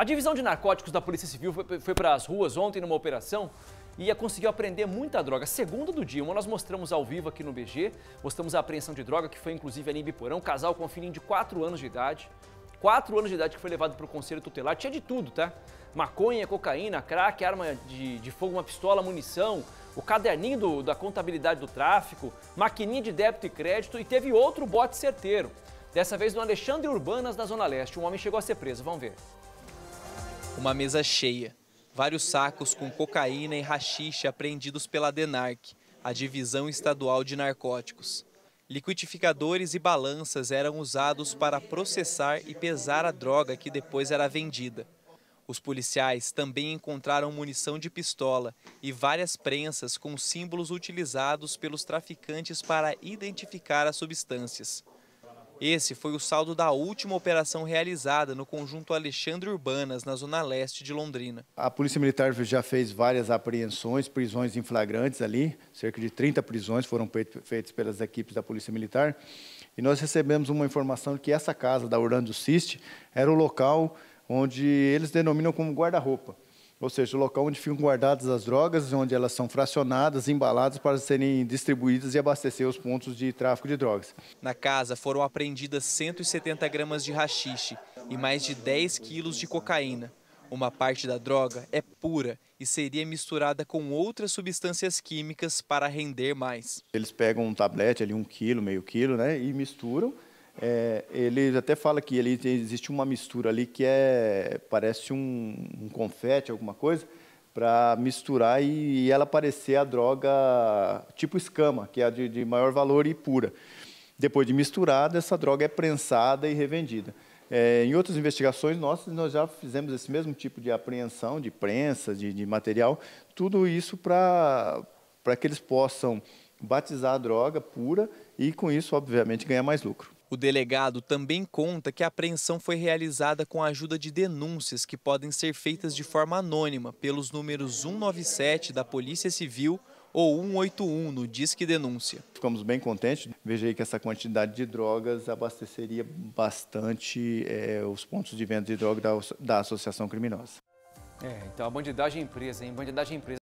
A divisão de narcóticos da Polícia Civil foi, foi para as ruas ontem numa operação e conseguiu apreender muita droga. Segunda do dia, uma nós mostramos ao vivo aqui no BG, mostramos a apreensão de droga, que foi inclusive ali em Biporão, um casal com um filhinho de 4 anos de idade. 4 anos de idade que foi levado para o conselho tutelar, tinha de tudo, tá? Maconha, cocaína, crack, arma de, de fogo, uma pistola, munição, o caderninho do, da contabilidade do tráfico, maquininha de débito e crédito e teve outro bote certeiro. Dessa vez no Alexandre Urbanas, na Zona Leste. Um homem chegou a ser preso, vamos ver. Uma mesa cheia, vários sacos com cocaína e rachixe apreendidos pela DENARC, a Divisão Estadual de Narcóticos. Liquidificadores e balanças eram usados para processar e pesar a droga que depois era vendida. Os policiais também encontraram munição de pistola e várias prensas com símbolos utilizados pelos traficantes para identificar as substâncias. Esse foi o saldo da última operação realizada no conjunto Alexandre Urbanas, na zona leste de Londrina. A Polícia Militar já fez várias apreensões, prisões em flagrantes ali, cerca de 30 prisões foram feitas pelas equipes da Polícia Militar. E nós recebemos uma informação de que essa casa da Orlando Cist era o local onde eles denominam como guarda-roupa ou seja, o local onde ficam guardadas as drogas, onde elas são fracionadas, embaladas para serem distribuídas e abastecer os pontos de tráfico de drogas. Na casa foram apreendidas 170 gramas de rachixe e mais de 10 quilos de cocaína. Uma parte da droga é pura e seria misturada com outras substâncias químicas para render mais. Eles pegam um tablete ali, um quilo, meio quilo, né, e misturam é, ele até fala que ele, existe uma mistura ali que é parece um, um confete, alguma coisa, para misturar e, e, ela parecer a droga tipo escama, que é a de, de maior valor e pura. Depois de misturada, essa droga é prensada e revendida. É, em outras investigações nossas, nós já fizemos esse mesmo tipo de apreensão de prensa, de, de material, tudo isso para que eles possam batizar a droga pura e, com isso, obviamente, ganhar mais lucro. O delegado também conta que a apreensão foi realizada com a ajuda de denúncias que podem ser feitas de forma anônima pelos números 197 da Polícia Civil ou 181 no Disque Denúncia. Ficamos bem contentes. Veja aí que essa quantidade de drogas abasteceria bastante é, os pontos de venda de droga da, da associação criminosa. É, então a bandidagem é empresa, hein? Bandidagem é empresa.